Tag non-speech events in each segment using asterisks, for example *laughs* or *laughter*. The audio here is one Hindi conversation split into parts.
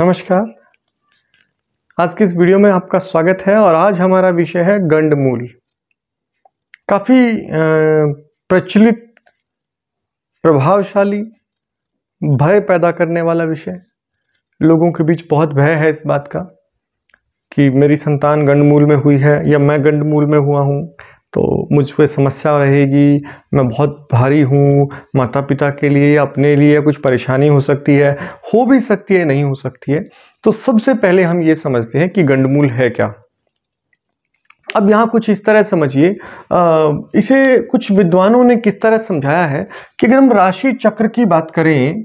नमस्कार आज की इस वीडियो में आपका स्वागत है और आज हमारा विषय है गंड मूल काफ़ी प्रचलित प्रभावशाली भय पैदा करने वाला विषय लोगों के बीच बहुत भय है इस बात का कि मेरी संतान गंडमूल में हुई है या मैं गंडमूल में हुआ हूँ तो मुझ पर समस्या रहेगी मैं बहुत भारी हूँ माता पिता के लिए अपने लिए कुछ परेशानी हो सकती है हो भी सकती है नहीं हो सकती है तो सबसे पहले हम ये समझते हैं कि गंडमूल है क्या अब यहाँ कुछ इस तरह समझिए इसे कुछ विद्वानों ने किस तरह समझाया है कि अगर हम राशि चक्र की बात करें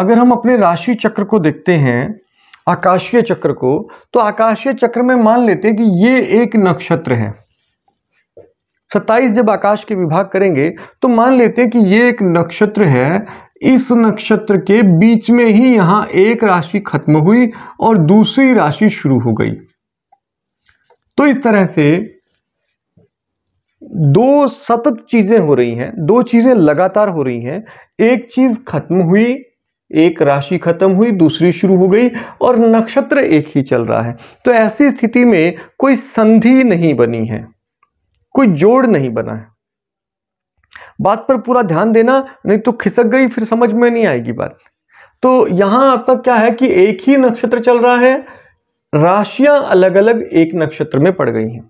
अगर हम अपने राशि चक्र को देखते हैं आकाशीय चक्र को तो आकाशीय चक्र में मान लेते हैं कि ये एक नक्षत्र है सत्ताईस जब आकाश के विभाग करेंगे तो मान लेते हैं कि ये एक नक्षत्र है इस नक्षत्र के बीच में ही यहां एक राशि खत्म हुई और दूसरी राशि शुरू हो गई तो इस तरह से दो सतत चीजें हो रही हैं दो चीजें लगातार हो रही हैं एक चीज खत्म हुई एक राशि खत्म हुई दूसरी शुरू हो गई और नक्षत्र एक ही चल रहा है तो ऐसी स्थिति में कोई संधि नहीं बनी है कोई जोड़ नहीं बना है बात पर पूरा ध्यान देना नहीं तो खिसक गई फिर समझ में नहीं आएगी बात तो यहां आपका क्या है कि एक ही नक्षत्र चल रहा है राशियां अलग अलग एक नक्षत्र में पड़ गई हैं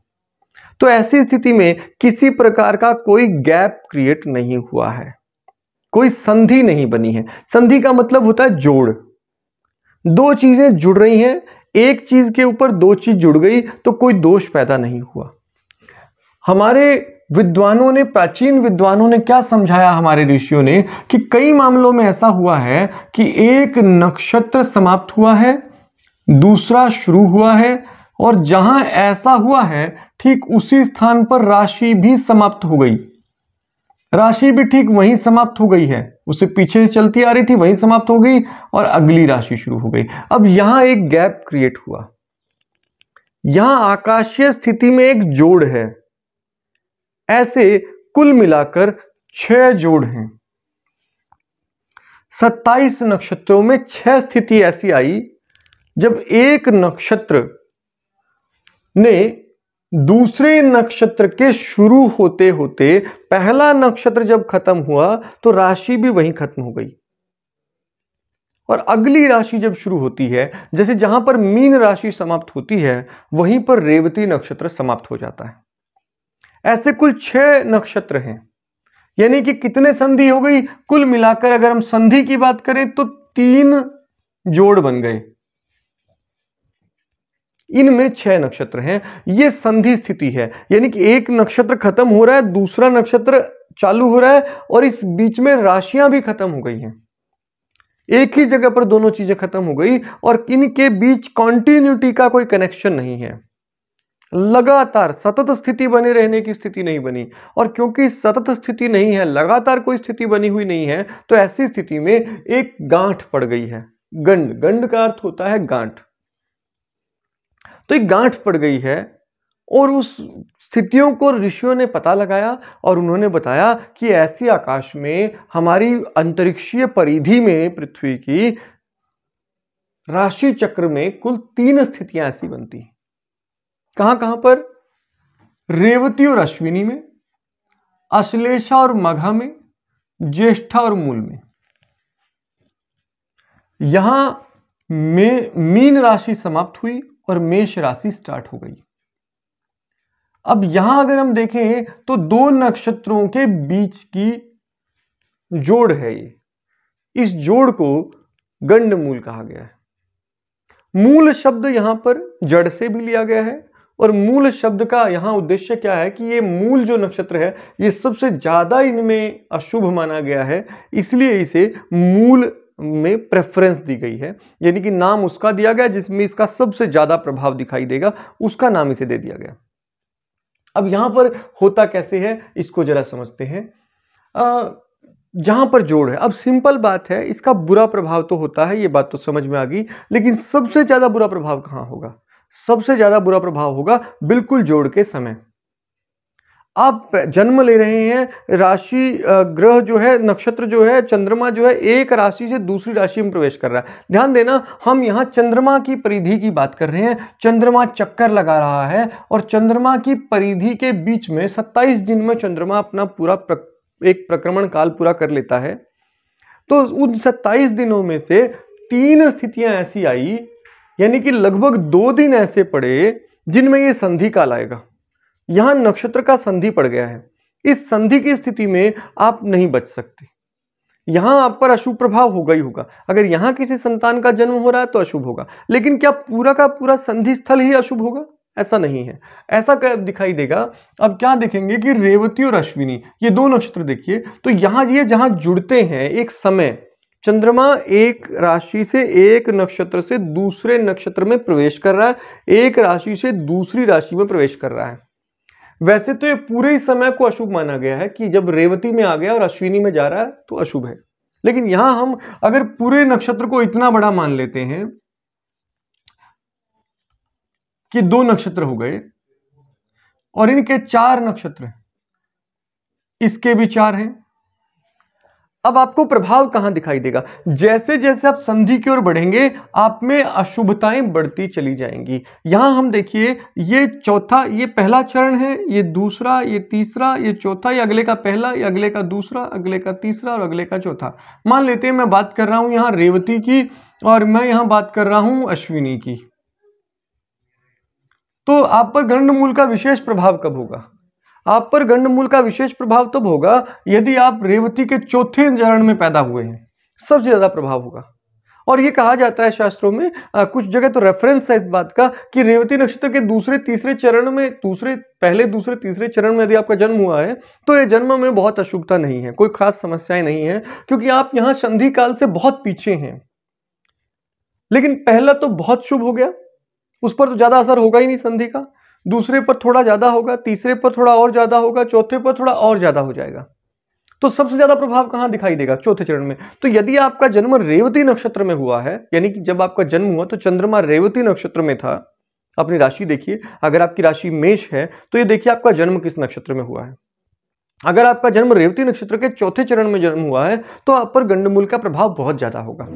तो ऐसी स्थिति में किसी प्रकार का कोई गैप क्रिएट नहीं हुआ है कोई संधि नहीं बनी है संधि का मतलब होता है जोड़ दो चीजें जुड़ रही हैं एक चीज के ऊपर दो चीज जुड़ गई तो कोई दोष पैदा नहीं हुआ हमारे विद्वानों ने प्राचीन विद्वानों ने क्या समझाया हमारे ऋषियों ने कि कई मामलों में ऐसा हुआ है कि एक नक्षत्र समाप्त हुआ है दूसरा शुरू हुआ है और जहां ऐसा हुआ है ठीक उसी स्थान पर राशि भी समाप्त हो गई राशि भी ठीक वहीं समाप्त हो गई है उसे पीछे से चलती आ रही थी वहीं समाप्त हो गई और अगली राशि शुरू हो गई अब यहां एक गैप क्रिएट हुआ यहां आकाशीय स्थिति में एक जोड़ है ऐसे कुल मिलाकर छह जोड़ हैं सत्ताईस नक्षत्रों में छह स्थिति ऐसी आई जब एक नक्षत्र ने दूसरे नक्षत्र के शुरू होते होते पहला नक्षत्र जब खत्म हुआ तो राशि भी वहीं खत्म हो गई और अगली राशि जब शुरू होती है जैसे जहां पर मीन राशि समाप्त होती है वहीं पर रेवती नक्षत्र समाप्त हो जाता है ऐसे कुल छह नक्षत्र हैं यानी कि कितने संधि हो गई कुल मिलाकर अगर हम संधि की बात करें तो तीन जोड़ बन गए इनमें छह नक्षत्र हैं ये संधि स्थिति है यानी कि एक नक्षत्र खत्म हो रहा है दूसरा नक्षत्र चालू हो रहा है और इस बीच में राशियां भी खत्म हो गई हैं एक ही जगह पर दोनों चीजें खत्म हो गई और इनके बीच कॉन्टिन्यूटी का कोई कनेक्शन नहीं है लगातार सतत स्थिति बने रहने की स्थिति नहीं बनी और क्योंकि सतत स्थिति नहीं है लगातार कोई स्थिति बनी हुई नहीं है तो ऐसी स्थिति में एक गांठ पड़ गई है गंड गंड का अर्थ होता है गांठ तो एक गांठ पड़ गई है और उस स्थितियों को ऋषियों ने पता लगाया और उन्होंने बताया कि ऐसी आकाश में हमारी अंतरिक्षीय परिधि में पृथ्वी की राशि चक्र में कुल तीन स्थितियां ऐसी बनती हैं कहां कहां पर रेवती और अश्विनी में अश्लेषा और मघा में ज्येष्ठा और मूल में यहां मे, मीन राशि समाप्त हुई और मेष राशि स्टार्ट हो गई अब यहां अगर हम देखें तो दो नक्षत्रों के बीच की जोड़ है ये इस जोड़ को गंड मूल कहा गया है मूल शब्द यहां पर जड़ से भी लिया गया है और मूल शब्द का यहाँ उद्देश्य क्या है कि ये मूल जो नक्षत्र है ये सबसे ज़्यादा इनमें अशुभ माना गया है इसलिए इसे मूल में प्रेफरेंस दी गई है यानी कि नाम उसका दिया गया जिसमें इसका सबसे ज़्यादा प्रभाव दिखाई देगा उसका नाम इसे दे दिया गया अब यहाँ पर होता कैसे है इसको जरा समझते हैं जहाँ पर जोड़ है अब सिंपल बात है इसका बुरा प्रभाव तो होता है ये बात तो समझ में आ गई लेकिन सबसे ज़्यादा बुरा प्रभाव कहाँ होगा सबसे ज्यादा बुरा प्रभाव होगा बिल्कुल जोड़ के समय आप जन्म ले रहे हैं राशि ग्रह जो है नक्षत्र जो है चंद्रमा जो है एक राशि से दूसरी राशि में प्रवेश कर रहा है ध्यान देना हम यहाँ चंद्रमा की परिधि की बात कर रहे हैं चंद्रमा चक्कर लगा रहा है और चंद्रमा की परिधि के बीच में 27 दिन में चंद्रमा अपना पूरा प्रक, एक प्रक्रमण काल पूरा कर लेता है तो उन सत्ताईस दिनों में से तीन स्थितियां ऐसी आई यानी कि लगभग दो दिन ऐसे पड़े जिनमें ये संधि काल आएगा यहाँ नक्षत्र का संधि पड़ गया है इस संधि की स्थिति में आप नहीं बच सकते यहाँ आप पर अशुभ प्रभाव होगा ही होगा अगर यहाँ किसी संतान का जन्म हो रहा है तो अशुभ होगा लेकिन क्या पूरा का पूरा संधि स्थल ही अशुभ होगा ऐसा नहीं है ऐसा कब दिखाई देगा अब क्या देखेंगे कि रेवती और अश्विनी ये दो नक्षत्र देखिए तो यहाँ ये जहां जुड़ते हैं एक समय चंद्रमा एक राशि से एक नक्षत्र से दूसरे नक्षत्र में प्रवेश कर रहा है एक राशि से दूसरी राशि में प्रवेश कर रहा है वैसे तो ये पूरे ही समय को अशुभ माना गया है कि जब रेवती में आ गया और अश्विनी में जा रहा है तो अशुभ है लेकिन यहां हम अगर पूरे नक्षत्र को इतना बड़ा मान लेते हैं कि दो नक्षत्र हो गए और इनके चार नक्षत्र इसके भी चार हैं अब आपको प्रभाव कहां दिखाई देगा जैसे जैसे आप संधि की ओर बढ़ेंगे आप में अशुभताएं बढ़ती चली जाएंगी यहां हम देखिए ये चौथा ये पहला चरण है ये दूसरा ये तीसरा ये चौथा ये अगले का पहला ये अगले का दूसरा अगले का तीसरा और अगले का चौथा मान लेते हैं मैं बात कर रहा हूं यहां रेवती की और मैं यहां बात कर रहा हूं अश्विनी की तो आप पर गंड मूल का विशेष प्रभाव कब होगा आप पर गंडमूल का विशेष प्रभाव तब होगा यदि आप रेवती के चौथे चरण में पैदा हुए हैं सबसे ज़्यादा प्रभाव होगा और ये कहा जाता है शास्त्रों में आ, कुछ जगह तो रेफरेंस है इस बात का कि रेवती नक्षत्र के दूसरे तीसरे चरण में दूसरे पहले दूसरे तीसरे चरण में यदि आपका जन्म हुआ है तो ये जन्म में बहुत अशुभता नहीं है कोई खास समस्याएं नहीं है क्योंकि आप यहाँ संधि काल से बहुत पीछे हैं लेकिन पहला तो बहुत शुभ हो गया उस पर तो ज़्यादा असर होगा ही नहीं संधि का दूसरे पर थोड़ा ज़्यादा होगा तीसरे पर थोड़ा और ज़्यादा होगा चौथे पर थोड़ा और ज़्यादा हो जाएगा तो सबसे ज़्यादा प्रभाव कहां दिखाई देगा चौथे चरण में तो यदि आपका जन्म रेवती नक्षत्र में हुआ है यानी कि जब आपका जन्म हुआ तो चंद्रमा रेवती नक्षत्र में था अपनी राशि देखिए अगर आपकी राशि मेष है तो ये देखिए आपका जन्म किस नक्षत्र में हुआ है अगर आपका जन्म रेवती नक्षत्र के चौथे चरण में जन्म हुआ है तो आप पर गंडमूल का प्रभाव बहुत ज़्यादा होगा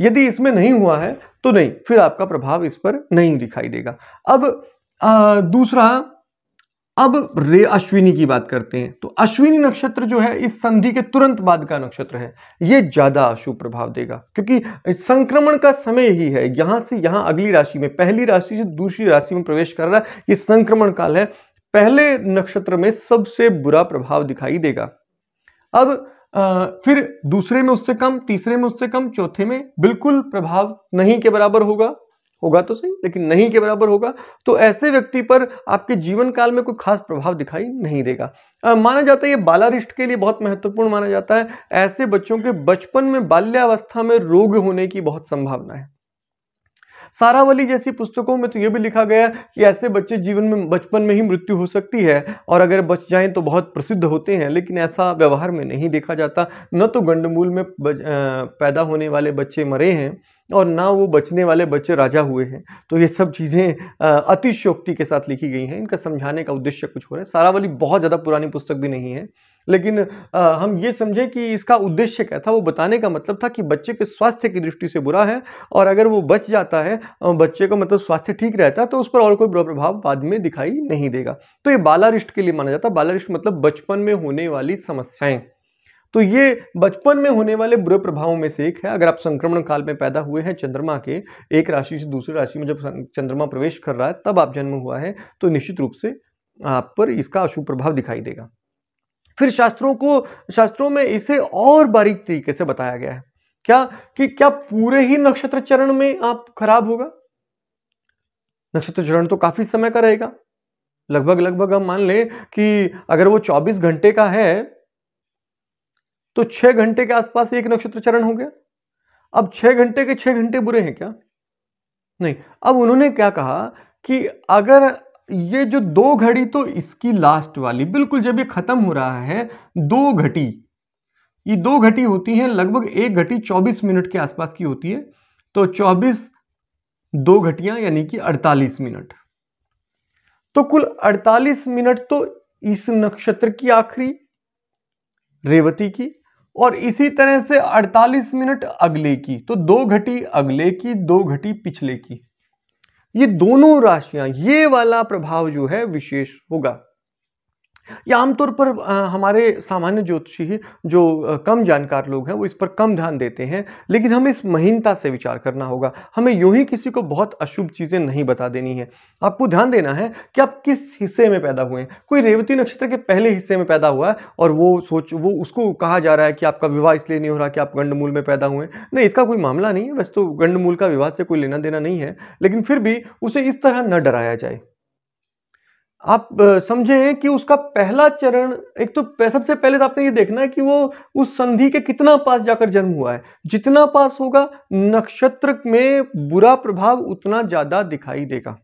यदि इसमें नहीं हुआ है तो नहीं फिर आपका प्रभाव इस पर नहीं दिखाई देगा अब आ, दूसरा अब रे अश्विनी की बात करते हैं तो अश्विनी नक्षत्र जो है इस संधि के तुरंत बाद का नक्षत्र है ये ज्यादा अशुभ प्रभाव देगा क्योंकि संक्रमण का समय ही है यहां से यहां अगली राशि में पहली राशि से दूसरी राशि में प्रवेश कर रहा है ये संक्रमण काल है पहले नक्षत्र में सबसे बुरा प्रभाव दिखाई देगा अब आ, फिर दूसरे में उससे कम तीसरे में उससे कम चौथे में बिल्कुल प्रभाव नहीं के बराबर होगा होगा तो सही लेकिन नहीं के बराबर होगा तो ऐसे व्यक्ति पर आपके जीवन काल में कोई खास प्रभाव दिखाई नहीं देगा आ, माना जाता है ये बालारिष्ट के लिए बहुत महत्वपूर्ण माना जाता है ऐसे बच्चों के बचपन में बाल्यावस्था में रोग होने की बहुत संभावना है सारावली जैसी पुस्तकों में तो ये भी लिखा गया कि ऐसे बच्चे जीवन में बचपन में ही मृत्यु हो सकती है और अगर बच जाएं तो बहुत प्रसिद्ध होते हैं लेकिन ऐसा व्यवहार में नहीं देखा जाता न तो गंडमूल में पैदा होने वाले बच्चे मरे हैं और ना वो बचने वाले बच्चे राजा हुए हैं तो ये सब चीज़ें अतिशोक्ति के साथ लिखी गई हैं इनका समझाने का उद्देश्य कुछ हो रहा है सारावली बहुत ज़्यादा पुरानी पुस्तक भी नहीं है लेकिन आ, हम ये समझे कि इसका उद्देश्य क्या था वो बताने का मतलब था कि बच्चे के स्वास्थ्य की दृष्टि से बुरा है और अगर वो बच जाता है बच्चे का मतलब स्वास्थ्य ठीक रहता है तो उस पर और कोई बुरा प्रभाव बाद में दिखाई नहीं देगा तो ये बालारिष्ट के लिए माना जाता है बालारिष्ट मतलब बचपन में होने वाली समस्याएं तो ये बचपन में होने वाले बुरे प्रभावों में से एक है अगर आप संक्रमण काल में पैदा हुए हैं चंद्रमा के एक राशि से दूसरी राशि में जब चंद्रमा प्रवेश कर रहा है तब आप जन्म हुआ है तो निश्चित रूप से आप पर इसका अशुभ प्रभाव दिखाई देगा फिर शास्त्रों को शास्त्रों में इसे और बारीक तरीके से बताया गया है क्या कि क्या पूरे ही नक्षत्र चरण में आप खराब होगा नक्षत्र चरण तो काफी समय का रहेगा लगभग लगभग हम मान लें कि अगर वो 24 घंटे का है तो छह घंटे के आसपास एक नक्षत्र चरण हो गया अब छह घंटे के छह घंटे बुरे हैं क्या नहीं अब उन्होंने क्या कहा कि अगर ये जो दो घड़ी तो इसकी लास्ट वाली बिल्कुल जब ये खत्म हो रहा है दो घटी ये दो घटी होती है लगभग एक घटी 24 मिनट के आसपास की होती है तो 24 दो घटियां यानी कि 48 मिनट तो कुल 48 मिनट तो इस नक्षत्र की आखिरी रेवती की और इसी तरह से 48 मिनट अगले की तो दो घटी अगले की दो घटी पिछले की ये दोनों राशियां ये वाला प्रभाव जो है विशेष होगा या आमतौर पर हमारे सामान्य ज्योतिषी जो कम जानकार लोग हैं वो इस पर कम ध्यान देते हैं लेकिन हमें इस महीनता से विचार करना होगा हमें यूं ही किसी को बहुत अशुभ चीज़ें नहीं बता देनी है आपको ध्यान देना है कि आप किस हिस्से में पैदा हुए हैं कोई रेवती नक्षत्र के पहले हिस्से में पैदा हुआ है और वो सोच वो उसको कहा जा रहा है कि आपका विवाह इसलिए नहीं हो रहा कि आप गंडमूल में पैदा हुए नहीं इसका कोई मामला नहीं है वैसे तो गंडमूल का विवाह से कोई लेना देना नहीं है लेकिन फिर भी उसे इस तरह न डराया जाए आप समझे हैं कि उसका पहला चरण एक तो सबसे पहले तो आपने ये देखना है कि वो उस संधि के कितना पास जाकर जन्म हुआ है जितना पास होगा नक्षत्र में बुरा प्रभाव उतना ज्यादा दिखाई देगा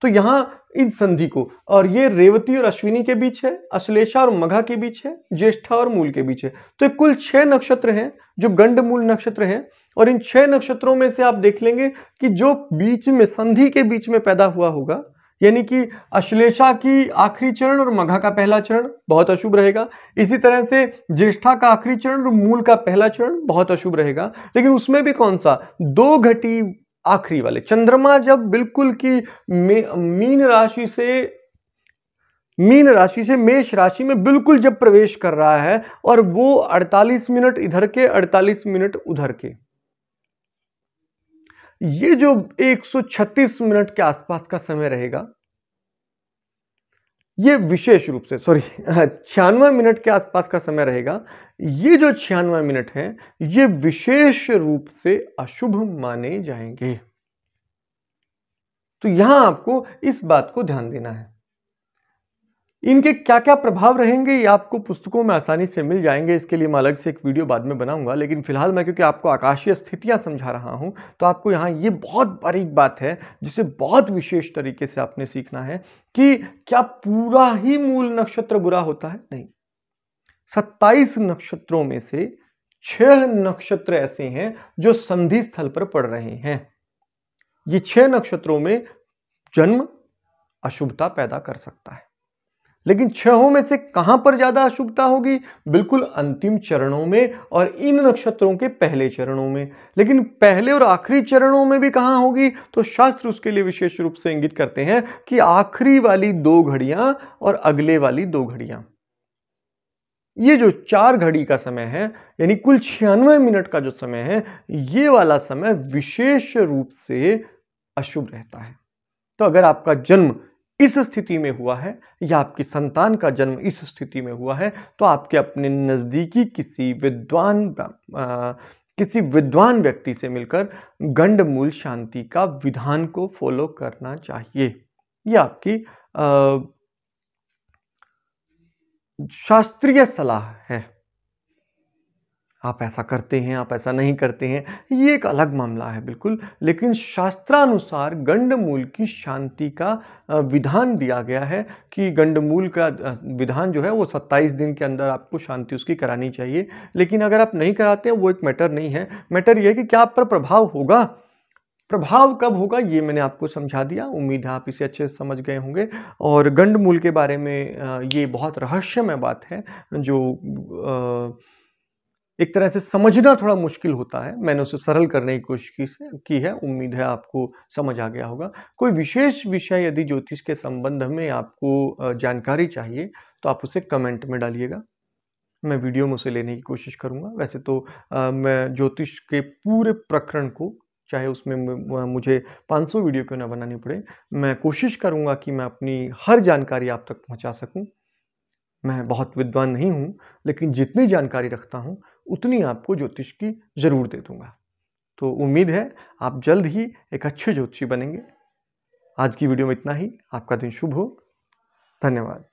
तो यहाँ इस संधि को और ये रेवती और अश्विनी के बीच है अश्लेषा और मघा के बीच है ज्येष्ठा और मूल के बीच है तो कुल छह नक्षत्र हैं जो गंड मूल नक्षत्र हैं और इन छह नक्षत्रों में से आप देख लेंगे कि जो बीच में संधि के बीच में पैदा हुआ होगा यानी कि अश्लेषा की आखिरी चरण और मघा का पहला चरण बहुत अशुभ रहेगा इसी तरह से ज्येष्ठा का आखिरी चरण और मूल का पहला चरण बहुत अशुभ रहेगा लेकिन उसमें भी कौन सा दो घटी आखिरी वाले चंद्रमा जब बिल्कुल की मीन राशि से मीन राशि से मेष राशि में बिल्कुल जब प्रवेश कर रहा है और वो 48 मिनट इधर के 48 मिनट उधर के ये जो 136 मिनट के आसपास का समय रहेगा ये विशेष रूप से सॉरी *laughs* छियानवे मिनट के आसपास का समय रहेगा ये जो छियानवे मिनट है ये विशेष रूप से अशुभ माने जाएंगे तो यहां आपको इस बात को ध्यान देना है इनके क्या क्या प्रभाव रहेंगे ये आपको पुस्तकों में आसानी से मिल जाएंगे इसके लिए मैं अलग से एक वीडियो बाद में बनाऊंगा लेकिन फिलहाल मैं क्योंकि आपको आकाशीय स्थितियां समझा रहा हूं तो आपको यहाँ ये बहुत बारीक बात है जिसे बहुत विशेष तरीके से आपने सीखना है कि क्या पूरा ही मूल नक्षत्र बुरा होता है नहीं सत्ताईस नक्षत्रों में से छह नक्षत्र ऐसे हैं जो संधि स्थल पर पड़ रहे हैं ये छह नक्षत्रों में जन्म अशुभता पैदा कर सकता है लेकिन छहों में से कहां पर ज़्यादा अशुभता होगी बिल्कुल अंतिम चरणों में और इन नक्षत्रों के पहले चरणों में लेकिन पहले और आखिरी चरणों में भी कहां होगी तो शास्त्र उसके लिए विशेष रूप से इंगित करते हैं कि आखिरी वाली दो घड़ियां और अगले वाली दो घड़ियां ये जो चार घड़ी का समय है यानी कुल छियानवे मिनट का जो समय है ये वाला समय विशेष रूप से अशुभ रहता है तो अगर आपका जन्म इस स्थिति में हुआ है या आपकी संतान का जन्म इस स्थिति में हुआ है तो आपके अपने नज़दीकी किसी विद्वान आ, किसी विद्वान व्यक्ति से मिलकर गंड मूल शांति का विधान को फॉलो करना चाहिए यह आपकी आ, शास्त्रीय सलाह है आप ऐसा करते हैं आप ऐसा नहीं करते हैं ये एक अलग मामला है बिल्कुल लेकिन शास्त्रानुसार गंडमूल की शांति का विधान दिया गया है कि गंडमूल का विधान जो है वो 27 दिन के अंदर आपको शांति उसकी करानी चाहिए लेकिन अगर आप नहीं कराते हैं वो एक मैटर नहीं है मैटर ये है कि क्या आप पर प्रभाव होगा प्रभाव कब होगा ये मैंने आपको समझा दिया उम्मीद है आप इसे अच्छे से समझ गए होंगे और गंडमूल के बारे में ये बहुत रहस्यमय बात है जो आ, एक तरह से समझना थोड़ा मुश्किल होता है मैंने उसे सरल करने की कोशिश की है उम्मीद है आपको समझ आ गया होगा कोई विशेष विषय यदि ज्योतिष के संबंध में आपको जानकारी चाहिए तो आप उसे कमेंट में डालिएगा मैं वीडियो में उसे लेने की कोशिश करूँगा वैसे तो आ, मैं ज्योतिष के पूरे प्रकरण को चाहे उसमें मुझे 500 वीडियो क्यों ना बनानी पड़े मैं कोशिश करूँगा कि मैं अपनी हर जानकारी आप तक पहुँचा सकूँ मैं बहुत विद्वान नहीं हूँ लेकिन जितनी जानकारी रखता हूँ उतनी आपको ज्योतिष की ज़रूर दे दूँगा तो उम्मीद है आप जल्द ही एक अच्छे ज्योतिषी बनेंगे आज की वीडियो में इतना ही आपका दिन शुभ हो धन्यवाद